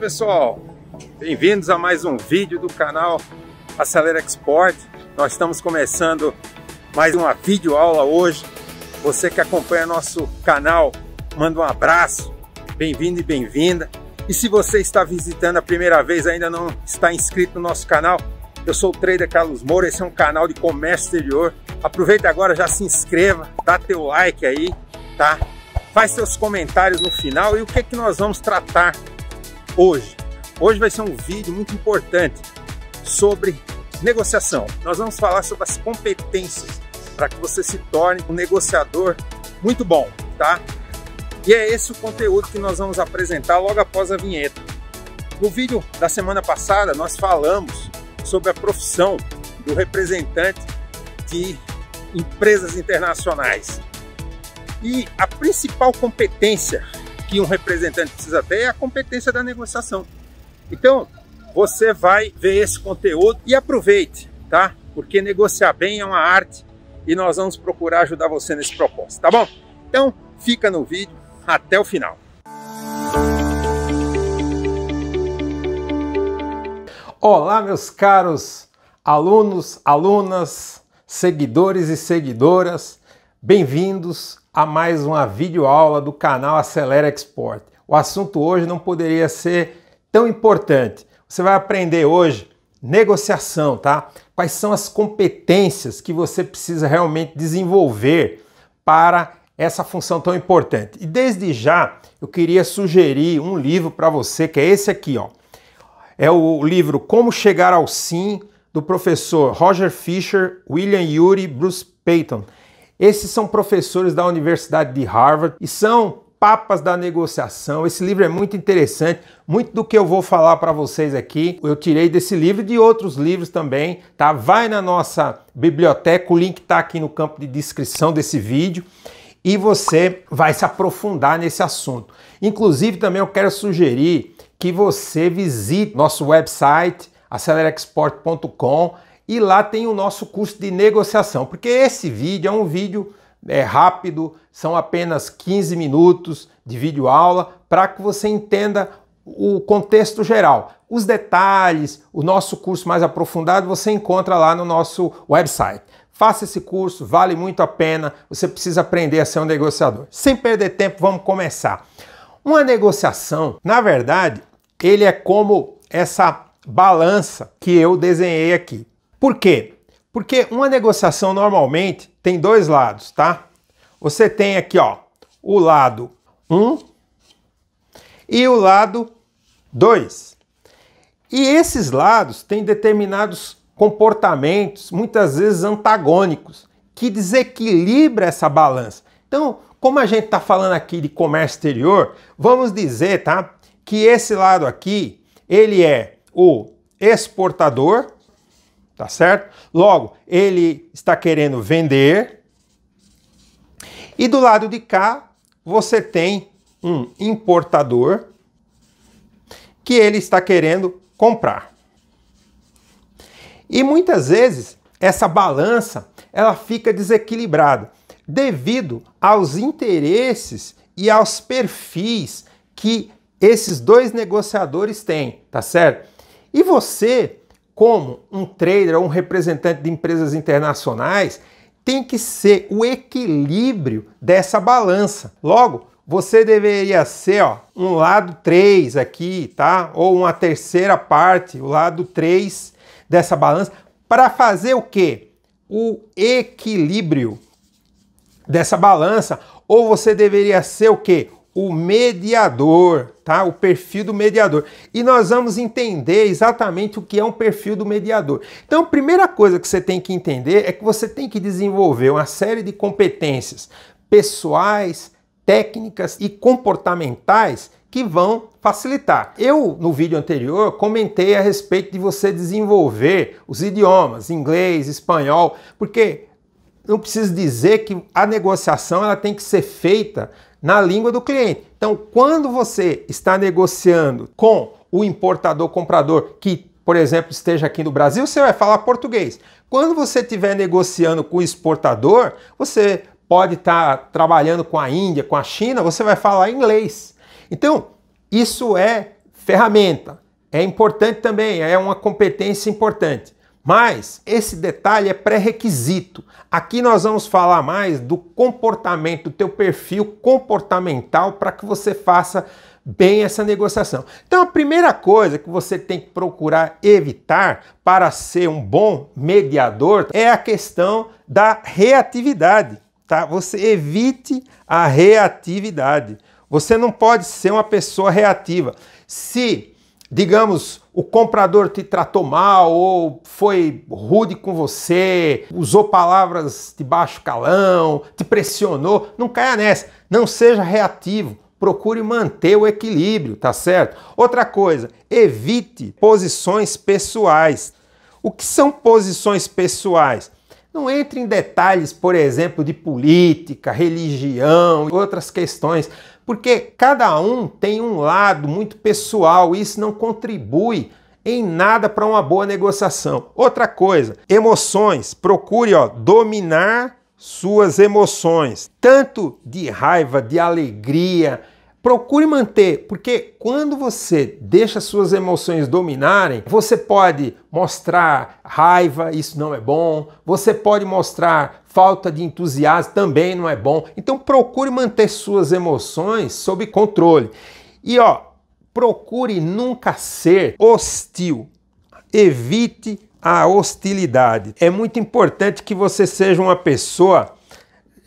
pessoal? Bem-vindos a mais um vídeo do canal Acelera Export. Nós estamos começando mais uma videoaula hoje. Você que acompanha nosso canal, manda um abraço, bem-vindo e bem-vinda. E se você está visitando a primeira vez ainda não está inscrito no nosso canal, eu sou o Trader Carlos Moura, esse é um canal de comércio exterior. Aproveita agora, já se inscreva, dá teu like aí, tá? Faz seus comentários no final e o que, é que nós vamos tratar hoje. Hoje vai ser um vídeo muito importante sobre negociação. Nós vamos falar sobre as competências para que você se torne um negociador muito bom, tá? E é esse o conteúdo que nós vamos apresentar logo após a vinheta. No vídeo da semana passada, nós falamos sobre a profissão do representante de empresas internacionais. E a principal competência que um representante precisa ter é a competência da negociação. Então, você vai ver esse conteúdo e aproveite, tá? Porque negociar bem é uma arte e nós vamos procurar ajudar você nesse propósito, tá bom? Então, fica no vídeo até o final. Olá, meus caros alunos, alunas, seguidores e seguidoras, bem-vindos a mais uma videoaula do canal Acelera Export. O assunto hoje não poderia ser tão importante. Você vai aprender hoje negociação, tá? Quais são as competências que você precisa realmente desenvolver para essa função tão importante. E desde já eu queria sugerir um livro para você, que é esse aqui, ó. É o livro Como Chegar ao Sim, do professor Roger Fisher, William Yuri, Bruce Payton. Esses são professores da Universidade de Harvard e são papas da negociação. Esse livro é muito interessante. Muito do que eu vou falar para vocês aqui, eu tirei desse livro e de outros livros também, tá? Vai na nossa biblioteca, o link está aqui no campo de descrição desse vídeo e você vai se aprofundar nesse assunto. Inclusive também eu quero sugerir que você visite nosso website acelerexport.com e lá tem o nosso curso de negociação, porque esse vídeo é um vídeo é, rápido, são apenas 15 minutos de vídeo aula para que você entenda o contexto geral. Os detalhes, o nosso curso mais aprofundado, você encontra lá no nosso website. Faça esse curso, vale muito a pena. Você precisa aprender a ser um negociador. Sem perder tempo, vamos começar. Uma negociação, na verdade, ele é como essa balança que eu desenhei aqui. Por quê? Porque uma negociação normalmente tem dois lados, tá? Você tem aqui, ó, o lado 1 e o lado 2. E esses lados têm determinados comportamentos, muitas vezes antagônicos, que desequilibra essa balança. Então, como a gente está falando aqui de comércio exterior, vamos dizer, tá, que esse lado aqui, ele é o exportador tá certo? Logo, ele está querendo vender. E do lado de cá, você tem um importador que ele está querendo comprar. E muitas vezes essa balança ela fica desequilibrada devido aos interesses e aos perfis que esses dois negociadores têm, tá certo? E você como um trader ou um representante de empresas internacionais, tem que ser o equilíbrio dessa balança. Logo, você deveria ser ó, um lado 3 aqui, tá? Ou uma terceira parte, o lado 3 dessa balança, para fazer o quê? O equilíbrio dessa balança. Ou você deveria ser o quê? o mediador, tá? O perfil do mediador. E nós vamos entender exatamente o que é um perfil do mediador. Então, a primeira coisa que você tem que entender é que você tem que desenvolver uma série de competências pessoais, técnicas e comportamentais que vão facilitar. Eu, no vídeo anterior, comentei a respeito de você desenvolver os idiomas, inglês, espanhol, porque não preciso dizer que a negociação ela tem que ser feita na língua do cliente. Então, quando você está negociando com o importador comprador que, por exemplo, esteja aqui no Brasil, você vai falar português. Quando você estiver negociando com o exportador, você pode estar tá trabalhando com a Índia, com a China, você vai falar inglês. Então, isso é ferramenta. É importante também, é uma competência importante. Mas esse detalhe é pré-requisito. Aqui nós vamos falar mais do comportamento, do teu perfil comportamental para que você faça bem essa negociação. Então a primeira coisa que você tem que procurar evitar para ser um bom mediador é a questão da reatividade, tá? Você evite a reatividade. Você não pode ser uma pessoa reativa. Se digamos, o comprador te tratou mal ou foi rude com você, usou palavras de baixo calão, te pressionou, não caia nessa. Não seja reativo. Procure manter o equilíbrio, tá certo? Outra coisa, evite posições pessoais. O que são posições pessoais? Não entre em detalhes, por exemplo, de política, religião e outras questões porque cada um tem um lado muito pessoal e isso não contribui em nada para uma boa negociação. Outra coisa, emoções. Procure ó, dominar suas emoções, tanto de raiva, de alegria, Procure manter, porque quando você deixa suas emoções dominarem, você pode mostrar raiva, isso não é bom. Você pode mostrar falta de entusiasmo, também não é bom. Então procure manter suas emoções sob controle. E ó, procure nunca ser hostil. Evite a hostilidade. É muito importante que você seja uma pessoa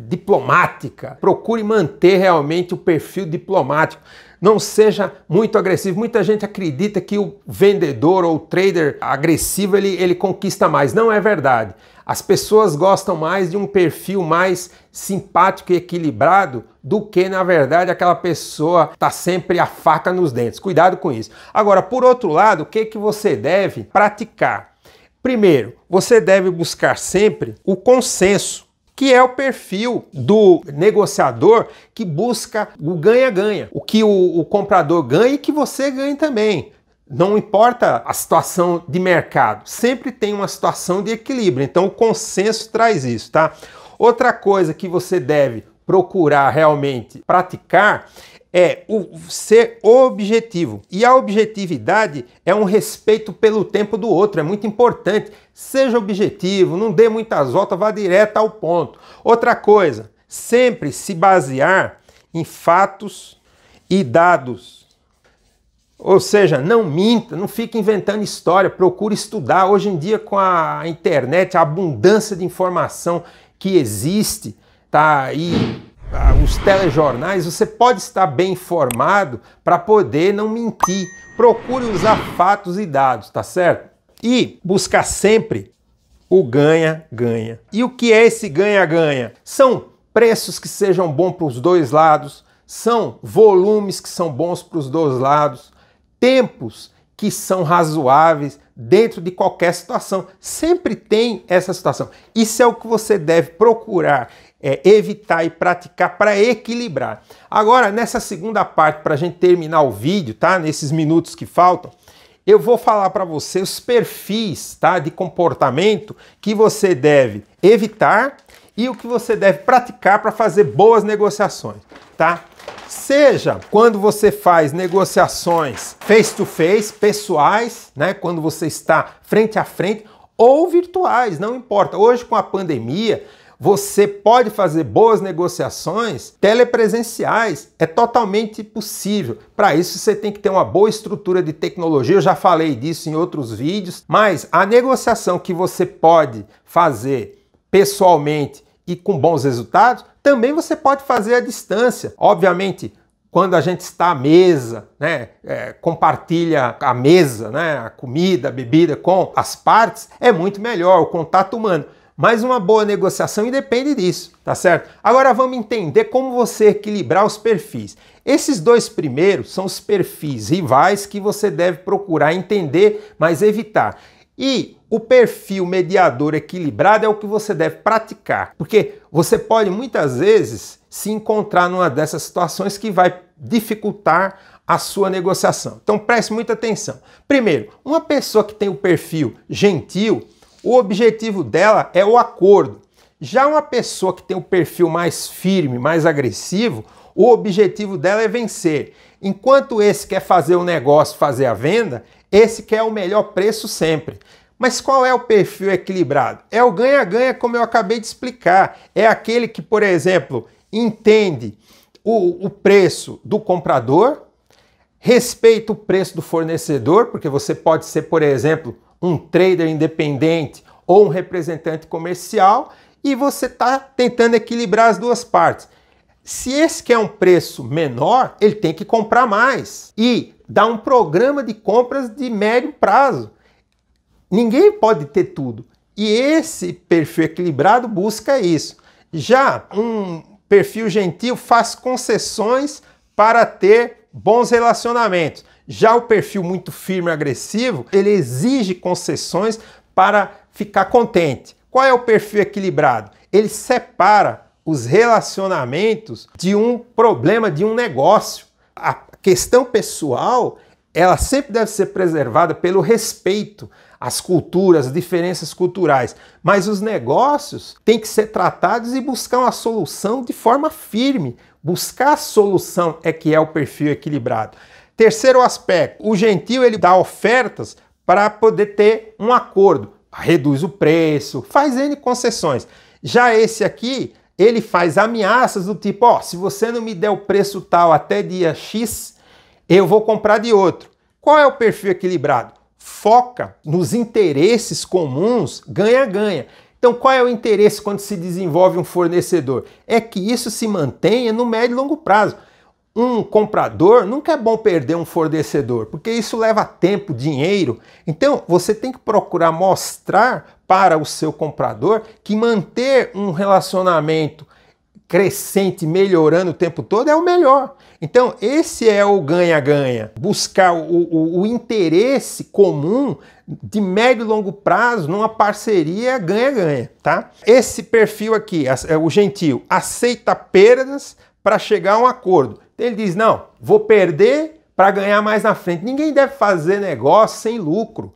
diplomática. Procure manter realmente o perfil diplomático. Não seja muito agressivo. Muita gente acredita que o vendedor ou o trader agressivo ele, ele conquista mais. Não é verdade. As pessoas gostam mais de um perfil mais simpático e equilibrado do que, na verdade, aquela pessoa tá sempre a faca nos dentes. Cuidado com isso. Agora, por outro lado, o que, que você deve praticar? Primeiro, você deve buscar sempre o consenso que é o perfil do negociador que busca o ganha-ganha, o que o, o comprador ganha e que você ganhe também. Não importa a situação de mercado, sempre tem uma situação de equilíbrio. Então o consenso traz isso, tá? Outra coisa que você deve procurar realmente praticar é o ser objetivo. E a objetividade é um respeito pelo tempo do outro, é muito importante. Seja objetivo, não dê muitas voltas, vá direto ao ponto. Outra coisa, sempre se basear em fatos e dados. Ou seja, não minta, não fique inventando história, procure estudar. Hoje em dia, com a internet, a abundância de informação que existe, tá aí tá, os telejornais, você pode estar bem informado para poder não mentir. Procure usar fatos e dados, tá certo? E buscar sempre o ganha-ganha. E o que é esse ganha-ganha? São preços que sejam bons para os dois lados, são volumes que são bons para os dois lados, tempos que são razoáveis dentro de qualquer situação. Sempre tem essa situação. Isso é o que você deve procurar é, evitar e praticar para equilibrar. Agora, nessa segunda parte, para a gente terminar o vídeo, tá? Nesses minutos que faltam, eu vou falar para você os perfis tá, de comportamento que você deve evitar e o que você deve praticar para fazer boas negociações, tá? Seja quando você faz negociações face to face, pessoais, né, quando você está frente a frente ou virtuais, não importa. Hoje com a pandemia, você pode fazer boas negociações telepresenciais, é totalmente possível. Para isso, você tem que ter uma boa estrutura de tecnologia. Eu já falei disso em outros vídeos, mas a negociação que você pode fazer pessoalmente e com bons resultados, também você pode fazer à distância. Obviamente, quando a gente está à mesa, né, é, compartilha a mesa, né, a comida, a bebida com as partes, é muito melhor o contato humano. Mas uma boa negociação depende disso, tá certo? Agora vamos entender como você equilibrar os perfis. Esses dois primeiros são os perfis rivais que você deve procurar entender, mas evitar. E o perfil mediador equilibrado é o que você deve praticar, porque você pode muitas vezes se encontrar numa dessas situações que vai dificultar a sua negociação. Então preste muita atenção. Primeiro, uma pessoa que tem o perfil gentil, o objetivo dela é o acordo. Já uma pessoa que tem um perfil mais firme, mais agressivo, o objetivo dela é vencer. Enquanto esse quer fazer o um negócio, fazer a venda, esse quer o melhor preço sempre. Mas qual é o perfil equilibrado? É o ganha-ganha, como eu acabei de explicar. É aquele que, por exemplo, entende o, o preço do comprador, respeita o preço do fornecedor, porque você pode ser, por exemplo, um trader independente ou um representante comercial e você está tentando equilibrar as duas partes. Se esse quer é um preço menor, ele tem que comprar mais e dar um programa de compras de médio prazo. Ninguém pode ter tudo. E esse perfil equilibrado busca isso. Já um perfil gentil faz concessões para ter bons relacionamentos. Já o perfil muito firme e agressivo, ele exige concessões para ficar contente. Qual é o perfil equilibrado? Ele separa os relacionamentos de um problema, de um negócio. A questão pessoal, ela sempre deve ser preservada pelo respeito às culturas, às diferenças culturais. Mas os negócios têm que ser tratados e buscar uma solução de forma firme. Buscar a solução é que é o perfil equilibrado. Terceiro aspecto, o gentil ele dá ofertas para poder ter um acordo, reduz o preço, faz N concessões. Já esse aqui, ele faz ameaças do tipo, ó, oh, se você não me der o preço tal até dia X, eu vou comprar de outro. Qual é o perfil equilibrado? Foca nos interesses comuns, ganha-ganha. Então, qual é o interesse quando se desenvolve um fornecedor? É que isso se mantenha no médio e longo prazo um comprador, nunca é bom perder um fornecedor, porque isso leva tempo, dinheiro. Então, você tem que procurar mostrar para o seu comprador que manter um relacionamento crescente, melhorando o tempo todo, é o melhor. Então, esse é o ganha-ganha. Buscar o, o, o, interesse comum de médio e longo prazo numa parceria ganha-ganha, tá? Esse perfil aqui, é o gentil, aceita perdas para chegar a um acordo. Então ele diz: não, vou perder para ganhar mais na frente. Ninguém deve fazer negócio sem lucro.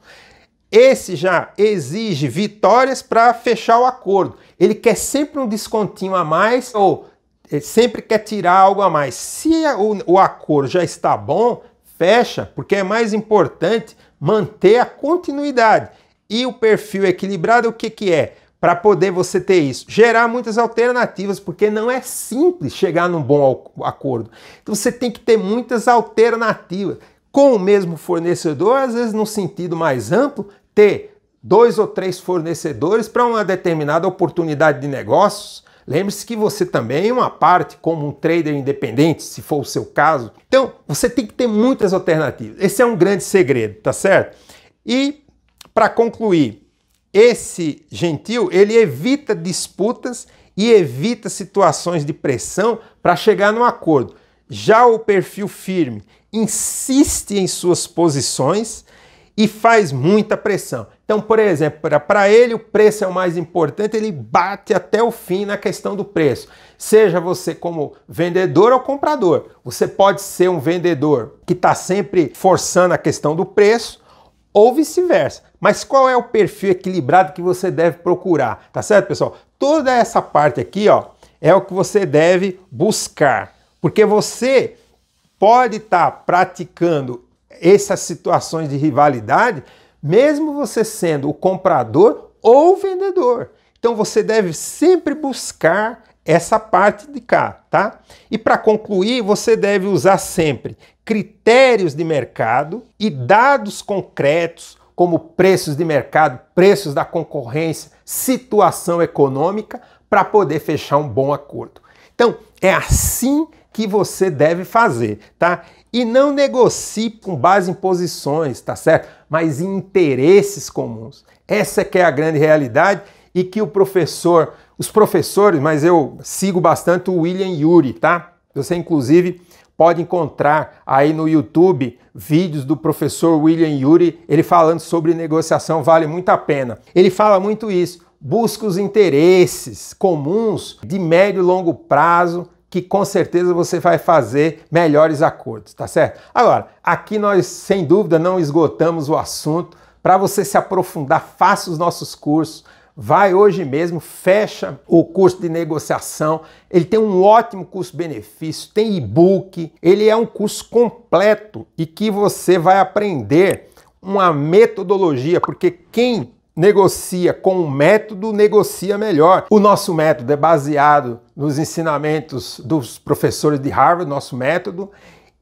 Esse já exige vitórias para fechar o acordo. Ele quer sempre um descontinho a mais ou eh, sempre quer tirar algo a mais. Se o, o acordo já está bom, fecha, porque é mais importante manter a continuidade. E o perfil equilibrado, o que, que é? para poder você ter isso. Gerar muitas alternativas, porque não é simples chegar num bom acordo. Então você tem que ter muitas alternativas. Com o mesmo fornecedor, às vezes no sentido mais amplo, ter dois ou três fornecedores para uma determinada oportunidade de negócios. Lembre-se que você também é uma parte como um trader independente, se for o seu caso. Então, você tem que ter muitas alternativas. Esse é um grande segredo, tá certo? E para concluir, esse gentil, ele evita disputas e evita situações de pressão para chegar num acordo. Já o perfil firme insiste em suas posições e faz muita pressão. Então, por exemplo, para ele o preço é o mais importante, ele bate até o fim na questão do preço. Seja você como vendedor ou comprador. Você pode ser um vendedor que está sempre forçando a questão do preço, ou vice-versa. Mas qual é o perfil equilibrado que você deve procurar? Tá certo, pessoal? Toda essa parte aqui, ó, é o que você deve buscar, porque você pode estar tá praticando essas situações de rivalidade, mesmo você sendo o comprador ou o vendedor. Então você deve sempre buscar essa parte de cá, tá? E para concluir, você deve usar sempre critérios de mercado e dados concretos, como preços de mercado, preços da concorrência, situação econômica, para poder fechar um bom acordo. Então, é assim que você deve fazer, tá? E não negocie com base em posições, tá certo? Mas em interesses comuns. Essa é que é a grande realidade e que o professor, os professores, mas eu sigo bastante o William Yuri, tá? Você inclusive pode encontrar aí no YouTube vídeos do professor William Yuri, ele falando sobre negociação, vale muito a pena. Ele fala muito isso. Busca os interesses comuns de médio e longo prazo, que com certeza você vai fazer melhores acordos, tá certo? Agora, aqui nós sem dúvida não esgotamos o assunto. Para você se aprofundar, faça os nossos cursos. Vai hoje mesmo, fecha o curso de negociação. Ele tem um ótimo custo-benefício, tem e-book, ele é um curso completo e que você vai aprender uma metodologia, porque quem negocia com um método, negocia melhor. O nosso método é baseado nos ensinamentos dos professores de Harvard, nosso método,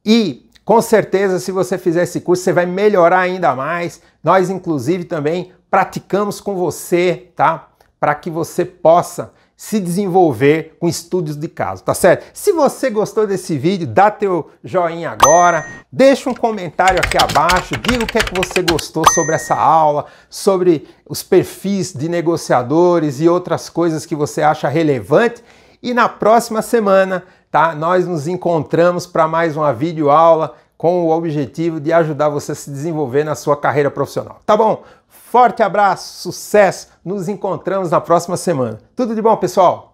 e com certeza, se você fizer esse curso, você vai melhorar ainda mais. Nós, inclusive, também praticamos com você, tá? Para que você possa se desenvolver com estudos de caso, tá certo? Se você gostou desse vídeo, dá teu joinha agora, deixa um comentário aqui abaixo, diga o que é que você gostou sobre essa aula, sobre os perfis de negociadores e outras coisas que você acha relevante. E na próxima semana, tá? Nós nos encontramos para mais uma videoaula com o objetivo de ajudar você a se desenvolver na sua carreira profissional. Tá bom? Forte abraço, sucesso! Nos encontramos na próxima semana. Tudo de bom, pessoal?